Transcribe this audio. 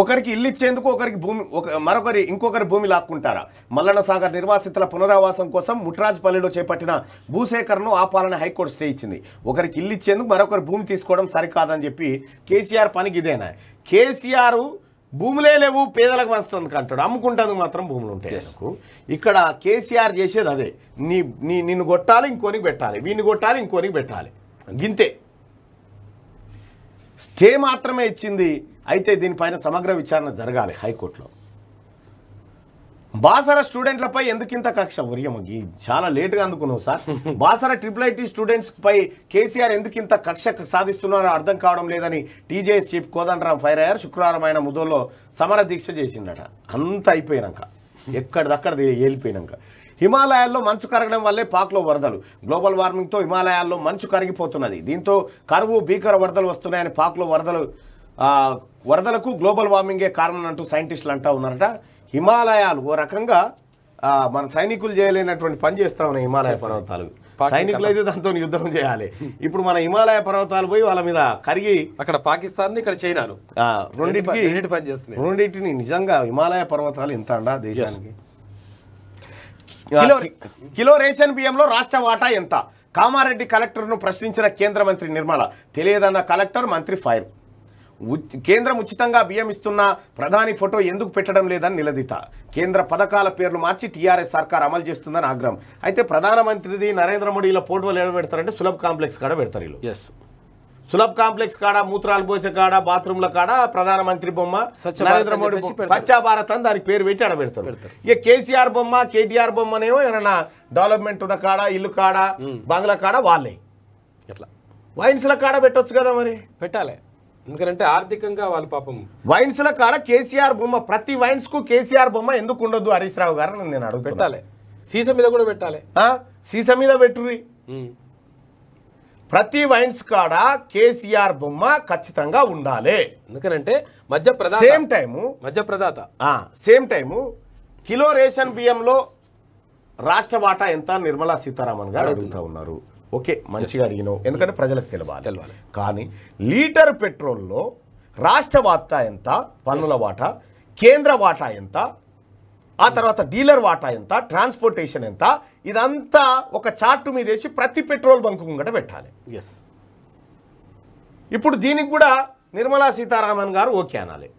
ఒకరికి ఇల్లు ఇచ్చేందుకు ఒకరికి భూమి ఒక మరొకరి ఇంకొకరి భూమి లాక్కుంటారా మల్లన్న సాగర్ నిర్వాసితుల పునరావాసం కోసం ముట్రాజ్పల్లిలో చేపట్టిన భూసేకరణను ఆపాలని హైకోర్టు స్టే ఇచ్చింది ఒకరికి ఇల్లు ఇచ్చేందుకు మరొకరి భూమి తీసుకోవడం సరికాదని చెప్పి కేసీఆర్ పనికి ఇదేనా కేసీఆర్ భూములే లేవు పేదలకు వస్తుంది అంటాడు అమ్ముకుంటాను మాత్రం భూములు ఉంటాయి ఇక్కడ కేసీఆర్ చేసేది అదే నీ నీ నిన్ను కొట్టాలి ఇంకోనికి పెట్టాలి వీన్ని కొట్టాలి ఇంకోనికి పెట్టాలి గింతే స్టే మాత్రమే ఇచ్చింది అయితే దీనిపైన సమగ్ర విచారణ జరగాలి హైకోర్టులో బాసర స్టూడెంట్లపై ఎందుకింత కక్ష ఉరియమగి చాలా లేటుగా అందుకున్నావు sir Basara triple IT students పై కేసీఆర్ ఎందుకింత కక్ష సాధిస్తున్నారో అర్థం కావడం లేదని టీజేఎస్ చీఫ్ కోదండరాం ఫైర్ అయ్యారు శుక్రవారం ఆయన ముదోలో సమర దీక్ష చేసిండట అంత అయిపోయినాక ఎక్కడిదక్కడ వెళ్ళిపోయినాక హిమాలయాల్లో మంచు కరగడం వల్లే పాక్లో వరదలు గ్లోబల్ వార్మింగ్తో హిమాలయాల్లో మంచు కరిగిపోతున్నది దీంతో కరువు భీకర వరదలు వస్తున్నాయని పాక్లో వరదలు వరదలకు గ్లోబల్ వార్మింగే కారణం అంటూ సైంటిస్టులు అంటూ ఉన్నారట హిమాలయాలు ఓ రకంగా మన సైనికులు చేయలేనటువంటి పని చేస్తా ఉన్నాయి హిమాలయ పర్వతాలు సైనికులు అయితే దాంతో యుద్ధం చేయాలి ఇప్పుడు మన హిమాలయ పర్వతాలు పోయి వాళ్ళ మీద కరిగి అక్కడ పాకిస్తాన్ ఇక్కడ చైనాను రెండింటికి రెండింటిని నిజంగా హిమాలయ పర్వతాలు ఎంత అండా దేశానికి కిలో రేషన్ బియ్యంలో రాష్ట్ర వాటా ఎంత కామారెడ్డి కలెక్టర్ను ప్రశ్నించిన కేంద్ర మంత్రి నిర్మల తెలియదన్న కలెక్టర్ మంత్రి ఫైర్ కేంద్రం ఉచితంగా బియ్యం ఇస్తున్న ప్రధాని ఫోటో ఎందుకు పెట్టడం లేదని నిలదీత కేంద్ర పథకాల పేర్లు మార్చి టీఆర్ఎస్ సర్కార్ అమలు చేస్తుందని ఆగ్రహం అయితే ప్రధానమంత్రిది నరేంద్ర మోడీ ఇలా పోటోలు ఏడ పెడతారంటే సులభ్ కాంప్లెక్స్ కాడ పెడతారు వీళ్ళు ఎస్ సులభ్ కాంప్లెక్స్ కాడ మూత్రాలు పోసే కాడ బాత్రూమ్ల కాడ ప్రధానమంత్రి బొమ్మ నరేంద్ర మోడీ స్వచ్ఛ భారత్ అని దానికి పేరు పెట్టి ఆడ పెడతారు ఇక కేసీఆర్ బొమ్మ కేటీఆర్ బొమ్మనేమో ఏమైనా డెవలప్మెంట్ ఉన్న కాడ ఇల్లు కాడ hmm. బంగ్లా కాడ వాళ్ళే ఎట్లా వైన్స్ల కాడ పెట్టొచ్చు కదా మరి పెట్టాలి ఎందుకంటే ఆర్థికంగా వాళ్ళ పాపం వైన్స్ల కాడ కేసీఆర్ బొమ్మ ప్రతి వైన్స్ కు కేసీఆర్ బొమ్మ ఎందుకు ఉండదు హరీష్ రావు గారు నేను అడుగు పెట్టాలి సీస మీద కూడా పెట్టాలి సీస మీద పెట్టురి ప్రతి వైన్స్ కాడ కేసీఆర్ బొమ్మ ఖచ్చితంగా ఉండాలి ఎందుకనంటే మధ్య సేమ్ టైము మధ్య ప్రదాత సేమ్ టైము కిలో రేషన్ బియ్యంలో రాష్ట్ర వాటా ఎంత నిర్మలా సీతారామన్ గారు అడుగుతా ఉన్నారు ఓకే మంచిగా అడిగినావు ఎందుకంటే mm. ప్రజలకు తెలియాలి తెలియాలి కానీ లీటర్ పెట్రోల్లో రాష్ట్ర వాటా ఎంత పన్నుల వాటా కేంద్ర వాటా ఎంత ఆ తర్వాత డీలర్ వాటా ఎంత ట్రాన్స్పోర్టేషన్ ఎంత ఇదంతా ఒక చార్టు మీద వేసి ప్రతి పెట్రోల్ బంకు ముంగట పెట్టాలి ఎస్ ఇప్పుడు దీనికి కూడా నిర్మలా సీతారామన్ గారు ఓకే అనాలి